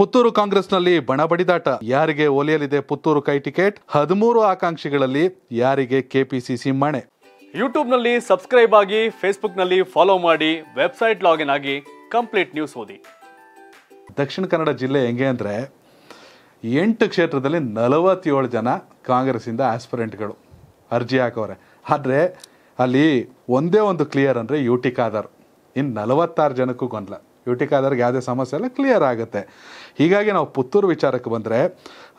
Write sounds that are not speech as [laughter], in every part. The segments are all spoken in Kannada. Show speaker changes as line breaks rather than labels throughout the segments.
ಪುತ್ತೂರು ಕಾಂಗ್ರೆಸ್ನಲ್ಲಿ ಬಣ ಬಡಿದಾಟ ಯಾರಿಗೆ ಒಲಿಯಲಿದೆ ಪುತ್ತೂರು ಕೈ ಟಿಕೆಟ್ ಹದಿಮೂರು ಆಕಾಂಕ್ಷಿಗಳಲ್ಲಿ ಯಾರಿಗೆ ಕೆಪಿಸಿಸಿ ಮಣೆ
ಯೂಟ್ಯೂಬ್ನಲ್ಲಿ ಸಬ್ಸ್ಕ್ರೈಬ್ ಆಗಿ ಫೇಸ್ಬುಕ್ನಲ್ಲಿ ಫಾಲೋ ಮಾಡಿ ವೆಬ್ಸೈಟ್ ಲಾಗಿನ್ ಆಗಿ ಕಂಪ್ಲೀಟ್ ನ್ಯೂಸ್ ಓದಿ
ದಕ್ಷಿಣ ಕನ್ನಡ ಜಿಲ್ಲೆ ಹೆಂಗೆ ಅಂದರೆ ಎಂಟು ಕ್ಷೇತ್ರದಲ್ಲಿ ನಲವತ್ತೇಳು ಜನ ಕಾಂಗ್ರೆಸ್ಸಿಂದ ಆಸ್ಪಿರೆಂಟ್ಗಳು ಅರ್ಜಿ ಹಾಕೋರೆ ಆದರೆ ಅಲ್ಲಿ ಒಂದೇ ಒಂದು ಕ್ಲಿಯರ್ ಅಂದರೆ ಯು ಟಿ ಖಾದರ್ ಇನ್ನು ನಲವತ್ತಾರು ಜನಕ್ಕೂ ಗೊಂದಲ ಯುಟಿಕಾದವ್ರಿಗೆ ಯಾವುದೇ ಸಮಸ್ಯೆ ಎಲ್ಲ ಕ್ಲಿಯರ್ ಆಗುತ್ತೆ ಹೀಗಾಗಿ ನಾವು ಪುತ್ತೂರು ವಿಚಾರಕ್ಕೆ ಬಂದರೆ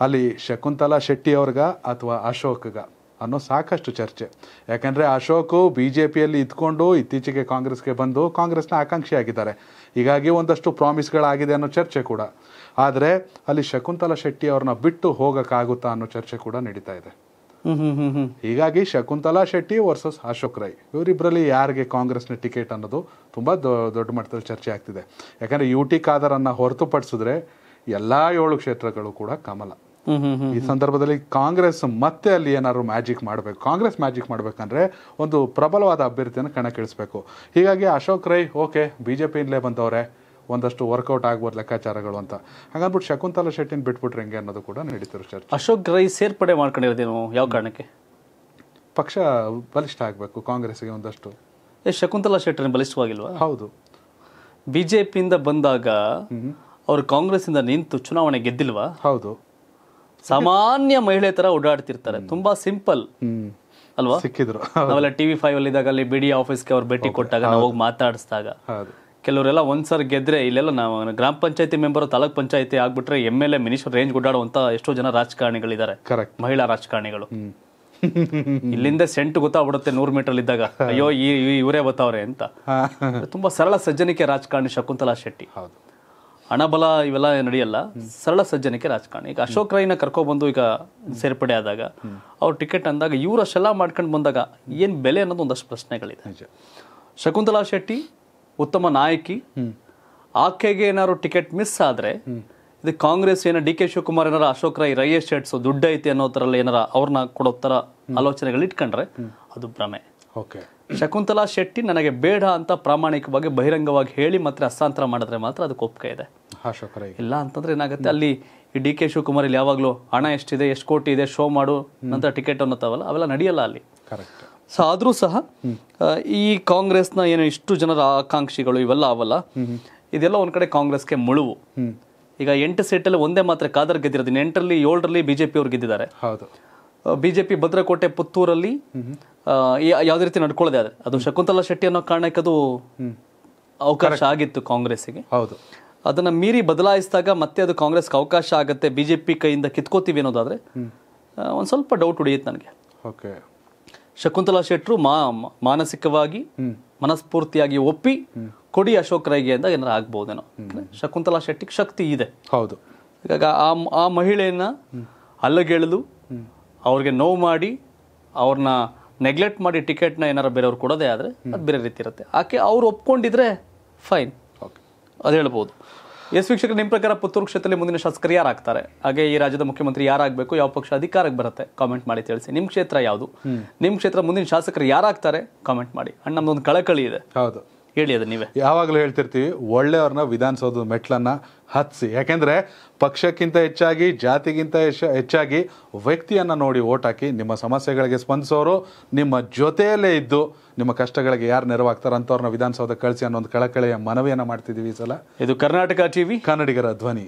ಅಲ್ಲಿ ಶಕುಂತಲಾ ಶೆಟ್ಟಿ ಅವ್ರಿಗ ಅಥವಾ ಅಶೋಕ್ಗ ಅನ್ನೋ ಸಾಕಷ್ಟು ಚರ್ಚೆ ಯಾಕೆಂದರೆ ಅಶೋಕು ಬಿ ಜೆ ಪಿಯಲ್ಲಿ ಇದ್ಕೊಂಡು ಇತ್ತೀಚೆಗೆ ಕಾಂಗ್ರೆಸ್ಗೆ ಬಂದು ಕಾಂಗ್ರೆಸ್ನ ಆಕಾಂಕ್ಷಿ ಆಗಿದ್ದಾರೆ ಹೀಗಾಗಿ ಒಂದಷ್ಟು ಪ್ರಾಮಿಸ್ಗಳಾಗಿದೆ ಅನ್ನೋ ಚರ್ಚೆ ಕೂಡ ಆದರೆ ಅಲ್ಲಿ ಶಕುಂತಲಾ ಶೆಟ್ಟಿ ಅವ್ರನ್ನ ಬಿಟ್ಟು ಹೋಗೋಕ್ಕಾಗುತ್ತಾ ಅನ್ನೋ ಚರ್ಚೆ ಕೂಡ ನಡೀತಾ ಇದೆ ಹೀಗಾಗಿ ಶಕುಂತಲಾ ಶೆಟ್ಟಿ ವರ್ಸಸ್ ಅಶೋಕ್ ರೈ ಇವರಿಬ್ಬರಲ್ಲಿ ಯಾರಿಗೆ ಕಾಂಗ್ರೆಸ್ನ ಟಿಕೆಟ್ ಅನ್ನೋದು ತುಂಬ ದೊಡ್ಡ ಮಟ್ಟದಲ್ಲಿ ಚರ್ಚೆ ಆಗ್ತಿದೆ ಯಾಕಂದ್ರೆ ಯು ಟಿ ಕಾದರನ್ನ ಹೊರತುಪಡಿಸಿದ್ರೆ ಎಲ್ಲ ಏಳು ಕ್ಷೇತ್ರಗಳು ಕೂಡ ಕಮಲ ಈ ಸಂದರ್ಭದಲ್ಲಿ ಕಾಂಗ್ರೆಸ್ ಮತ್ತೆ ಅಲ್ಲಿ ಏನಾದ್ರು ಮ್ಯಾಜಿಕ್ ಮಾಡಬೇಕು ಕಾಂಗ್ರೆಸ್ ಮ್ಯಾಜಿಕ್ ಮಾಡ್ಬೇಕಂದ್ರೆ ಒಂದು ಪ್ರಬಲವಾದ ಅಭ್ಯರ್ಥಿಯನ್ನು ಕಣಕ್ಕಿಳಿಸ್ಬೇಕು ಹೀಗಾಗಿ Ashok Rai okay B J ಪಿಯಿಂದಲೇ ಒಂದಷ್ಟು ವರ್ಕೌಟ್ ಆಗ್ಬೋದು ಲೆಕ್ಕಾಚಾರಗಳು ಅಂತ ಹಾಗಂದ್ಬಿಟ್ಟು ಶಕುಂತಲಾ ಶೆಟ್ಟಿನ ಬಿಟ್ಬಿಟ್ರೆ ಹೆಂಗೆ ಅನ್ನೋದು ಕೂಡ ನಡೀತಿರೋ ಚರ್ಚೆ ಅಶೋಕ್ ರೈ ಸೇರ್ಪಡೆ ಮಾಡ್ಕೊಂಡಿರೋದೇನು ಯಾವ ಕಾರಣಕ್ಕೆ ಪಕ್ಷ ಬಲಿಷ್ಠ ಆಗಬೇಕು ಕಾಂಗ್ರೆಸ್ಗೆ ಒಂದಷ್ಟು ಏ ಶಕುಂತಲಾ ಶೆಟ್ಟಿನ
ಬಲಿಷ್ಠವಾಗಿಲ್ವಾ ಹೌದು ಬಿ ಜೆ ಪಿಯಿಂದ ಬಂದಾಗ ಅವರು ಕಾಂಗ್ರೆಸ್ಸಿಂದ ನಿಂತು ಚುನಾವಣೆ ಗೆದ್ದಿಲ್ವಾ ಹೌದು ಸಾಮಾನ್ಯ ಮಹಿಳೆ ತರ ಓಡಾಡ್ತಿರ್ತಾರೆ ತುಂಬಾ ಸಿಂಪಲ್ ಅಲ್ವಾ ಸಿಕ್ಕಿದ್ರು ನಾವೆಲ್ಲ ಟಿವಿ ಫೈವ್ ಅಲ್ಲಿ ಇದ್ದಾಗ ಅಲ್ಲಿ ಬಿಡಿ ಆಫೀಸ್ಗೆ ಅವ್ರು ಭೇಟಿ ಕೊಟ್ಟಾಗ ನಾವು ಹೋಗಿ ಮಾತಾಡಿಸಿದಾಗ ಕೆಲವರೆಲ್ಲ ಒಂದ್ಸರ್ ಗೆದ್ರೆ ಇಲ್ಲೆಲ್ಲ ನಾವು ಗ್ರಾಮ ಪಂಚಾಯತಿ ಮೆಂಬರ್ ತಾಲೂಕ್ ಪಂಚಾಯತಿ ಆಗ್ಬಿಟ್ರೆ M L A minister range ಗುಡ್ಡಾಡುವಂತ ಎಷ್ಟೋ ಜನ ರಾಜಕಾರಣಿಗಳಿದ್ದಾರೆ ಮಹಿಳಾ ರಾಜಕಾರಣಿಗಳು
[laughs] ಇಲ್ಲಿಂದ
ಸೆಂಟ್ ಗೊತ್ತಾಗ್ಬಿಡುತ್ತೆ ನೂರ್ ಮೀಟರ್ ಇದ್ದಾಗ [laughs] ಅಯ್ಯೋ ಈ ಇವರೇ ಗೊತ್ತವ್ರೆ ಅಂತ [laughs] ತುಂಬಾ ಸರಳ ಸಜ್ಜನಿಕೆ ರಾಜಕಾರಣಿ ಶಕುಂತಲಾ ಶೆಟ್ಟಿ ಹಣಬಲ ಇವೆಲ್ಲ ನಡೆಯಲ್ಲ ಸರಳ ಸಜ್ಜನಿಕೆ ರಾಜಕಾರಣಿ ಈಗ ಅಶೋಕ್ ರೈನ ಕರ್ಕೊಬಂದು ಈಗ ಸೇರ್ಪಡೆ ಆದಾಗ ಅವ್ರ ಟಿಕೆಟ್ ಅಂದಾಗ ಇವರು ಅಷ್ಟೆಲ್ಲ ಮಾಡ್ಕೊಂಡು ಬಂದಾಗ ಏನ್ ಬೆಲೆ ಅನ್ನೋದು ಒಂದಷ್ಟು ಪ್ರಶ್ನೆಗಳಿದೆ ಶಕುಂತಲಾ ಶೆಟ್ಟಿ ಉತ್ತಮ ನಾಯಕಿ ಆಕೆಗೆ ಏನಾದ್ರು ಟಿಕೆಟ್ ಮಿಸ್ ಆದ್ರೆ ಇದು ಕಾಂಗ್ರೆಸ್ ಏನೋ ಡಿ ಕೆ ಶಿವಕುಮಾರ್ ಏನಾರ ಅಶೋಕ್ ರೈ ರೈ ಶೇಟ್ಸ್ ದುಡ್ಡು ಐತಿ ಅನ್ನೋ ಥರ ಏನಾರ ಅವ್ರನ್ನ ಕೊಡೋ ಥರ ಆಲೋಚನೆಗಳು ಇಟ್ಕೊಂಡ್ರೆ ಅದು ಭ್ರಮೆ ಓಕೆ ಶಕುಂತಲಾ ಶೆಟ್ಟಿ ನನಗೆ ಬೇಡ ಅಂತ ಪ್ರಾಮಾಣಿಕವಾಗಿ ಬಹಿರಂಗವಾಗಿ ಹೇಳಿ ಮತ್ತೆ ಹಸ್ತಾಂತರ ಮಾಡಿದ್ರೆ ಮಾತ್ರ ಅದಕ್ಕೆ ಒಪ್ಪಿಗೆ ಇದೆ ಇಲ್ಲ ಅಂತಂದ್ರೆ ಏನಾಗುತ್ತೆ ಅಲ್ಲಿ ಈ ಡಿ ಕೆ ಶಿವಕುಮಾರ್ ಇಲ್ಲಿ ಯಾವಾಗಲೂ ಹಣ ಎಷ್ಟಿದೆ ಎಷ್ಟು ಕೋಟಿ ಇದೆ ಶೋ ಮಾಡು ನಂತರ ಟಿಕೆಟ್ ಅನ್ನೋ ತಾವಲ್ಲ ಅವೆಲ್ಲ ನಡೆಯಲ್ಲ ಅಲ್ಲಿ ಸೊ ಆದರೂ ಸಹ ಈ ಕಾಂಗ್ರೆಸ್ನ ಏನು ಇಷ್ಟು ಜನರ ಆಕಾಂಕ್ಷಿಗಳು ಇವೆಲ್ಲ ಅವಲ್ಲ ಇದೆಲ್ಲ ಒಂದು ಕಡೆ ಕಾಂಗ್ರೆಸ್ಗೆ ಮುಳುವು ಈಗ ಎಂಟು ಸೀಟಲ್ಲಿ ಒಂದೇ ಮಾತ್ರ ಕಾದರ್ ಗೆದ್ದಿರೋದು ಎಂಟರಲ್ಲಿ ಏಳರಲ್ಲಿ ಬಿಜೆಪಿ ಅವ್ರು ಗೆದ್ದಿದ್ದಾರೆ ಹೌದು ಬಿಜೆಪಿ ಭದ್ರಕೋಟೆ ಪುತ್ತೂರಲ್ಲಿ ಯಾವುದೇ ರೀತಿ ನಡ್ಕೊಳ್ಳೋದೇ ಆದರೆ ಅದು ಶಕುಂತಲಾ ಶೆಟ್ಟಿ ಅನ್ನೋ ಕಾರಣಕ್ಕೆ ಅದು ಅವಕಾಶ ಆಗಿತ್ತು ಕಾಂಗ್ರೆಸ್ಗೆ ಹೌದು ಅದನ್ನ ಮೀರಿ ಬದಲಾಯಿಸಿದಾಗ ಮತ್ತೆ ಅದು ಕಾಂಗ್ರೆಸ್ಗೆ ಅವಕಾಶ ಆಗುತ್ತೆ ಬಿಜೆಪಿ ಕೈಯಿಂದ ಕಿತ್ಕೋತೀವಿ ಅನ್ನೋದಾದ್ರೆ ಒಂದು ಸ್ವಲ್ಪ ಡೌಟ್ ಉಳಿಯುತ್ತೆ ನನಗೆ ಓಕೆ ಶಕುಂತಲಾ ಶೆಟ್ಟರು ಮಾ ಮಾನಸಿಕವಾಗಿ ಮನಸ್ಫೂರ್ತಿಯಾಗಿ ಒಪ್ಪಿ ಕೊಡಿ ಅಶೋಕ್ ರೈಗೆ ಅಂತ ಏನಾರು ಆಗ್ಬೋದೇನೋ ಶಕುಂತಲಾ ಶೆಟ್ಟಿಗೆ ಶಕ್ತಿ ಇದೆ ಹೌದು ಈಗ ಆ ಆ ಮಹಿಳೆಯನ್ನ ಅಲ್ಲಗೆಳೆದು ಅವ್ರಿಗೆ ನೋವು ಮಾಡಿ ಅವ್ರನ್ನ ನೆಗ್ಲೆಕ್ಟ್ ಮಾಡಿ ಟಿಕೆಟ್ನ ಏನಾರು ಬೇರೆಯವ್ರು ಕೊಡೋದೇ ಆದರೆ ಅದು ಬೇರೆ ರೀತಿ ಇರುತ್ತೆ ಆಕೆ ಅವ್ರು ಒಪ್ಕೊಂಡಿದ್ರೆ ಫೈನ್ ಓಕೆ ಅದು ಹೇಳ್ಬೋದು ಎಸ್ ವೀಕ್ಷಕರು ನಿಮ್ಮ ಪ್ರಕಾರ ಪುತ್ತೂರು ಕ್ಷೇತ್ರದಲ್ಲಿ ಮುಂದಿನ ಶಾಸಕರು ಯಾರಾಗ್ತಾರೆ ಹಾಗೆ ಈ ರಾಜ್ಯದ ಮುಖ್ಯಮಂತ್ರಿ ಯಾರಾಗಬೇಕು ಯಾವ ಪಕ್ಷ ಅಧಿಕಾರಕ್ಕೆ ಬರುತ್ತೆ ಕಾಮೆಂಟ್ ಮಾಡಿ ತಿಳಿಸಿ ನಿಮ್ಮ ಕ್ಷೇತ್ರ
ಯಾವುದು ನಿಮ್ಮ
ಕ್ಷೇತ್ರ ಮುಂದಿನ ಶಾಸಕರು ಯಾರಾಗ್ತಾರೆ ಕಾಮೆಂಟ್ ಮಾಡಿ ಅಂಡ್ ನಮ್ದೊಂದು ಕಳಕಳಿ ಇದೆ
ಹೌದು ಹೇಳಿ ಅದು ನೀವೇ ಯಾವಾಗಲೂ ಹೇಳ್ತಿರ್ತೀವಿ ಒಳ್ಳೆಯವ್ರನ್ನ ವಿಧಾನಸೌಧದ ಮೆಟ್ಲನ್ನು ಹತ್ಸಿ ಯಾಕೆಂದರೆ ಪಕ್ಷಕ್ಕಿಂತ ಹೆಚ್ಚಾಗಿ ಜಾತಿಗಿಂತ ಹೆಚ್ಚಾಗಿ ವ್ಯಕ್ತಿಯನ್ನು ನೋಡಿ ಓಟ್ ಹಾಕಿ ನಿಮ್ಮ ಸಮಸ್ಯೆಗಳಿಗೆ ಸ್ಪಂದಿಸೋರು ನಿಮ್ಮ ಜೊತೆಯಲ್ಲೇ ಇದ್ದು ನಿಮ್ಮ ಕಷ್ಟಗಳಿಗೆ ಯಾರು ಅಂತ ಅಂತವ್ರನ್ನ ವಿಧಾನಸೌಧ ಕಳಿಸಿ ಅನ್ನೋ ಒಂದು ಕಳಕಳಿಯ ಮನವಿಯನ್ನು ಮಾಡ್ತಿದ್ದೀವಿ ಈ ಸಲ ಇದು ಕರ್ನಾಟಕ ಟಿವಿ ಕನ್ನಡಿಗರ ಧ್ವನಿ